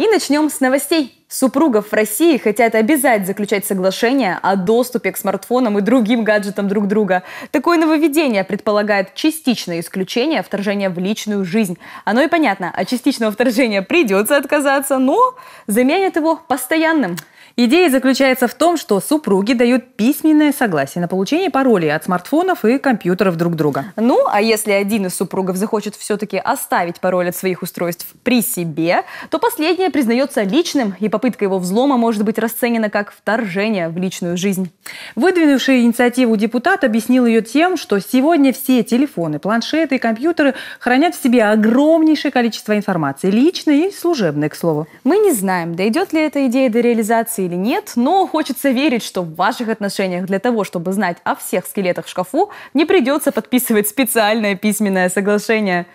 И начнем с новостей. Супругов в России хотят обязать заключать соглашение о доступе к смартфонам и другим гаджетам друг друга. Такое нововведение предполагает частичное исключение вторжения в личную жизнь. Оно и понятно, от частичного вторжения придется отказаться, но заменят его постоянным. Идея заключается в том, что супруги дают письменное согласие на получение паролей от смартфонов и компьютеров друг друга. Ну, а если один из супругов захочет все-таки оставить пароль от своих устройств при себе, то последнее признается личным, и попытка его взлома может быть расценена как вторжение в личную жизнь. Выдвинувший инициативу депутат объяснил ее тем, что сегодня все телефоны, планшеты и компьютеры хранят в себе огромнейшее количество информации, личной и служебной, к слову. Мы не знаем, дойдет ли эта идея до реализации ситуации или нет, но хочется верить, что в ваших отношениях для того, чтобы знать о всех скелетах в шкафу, не придется подписывать специальное письменное соглашение.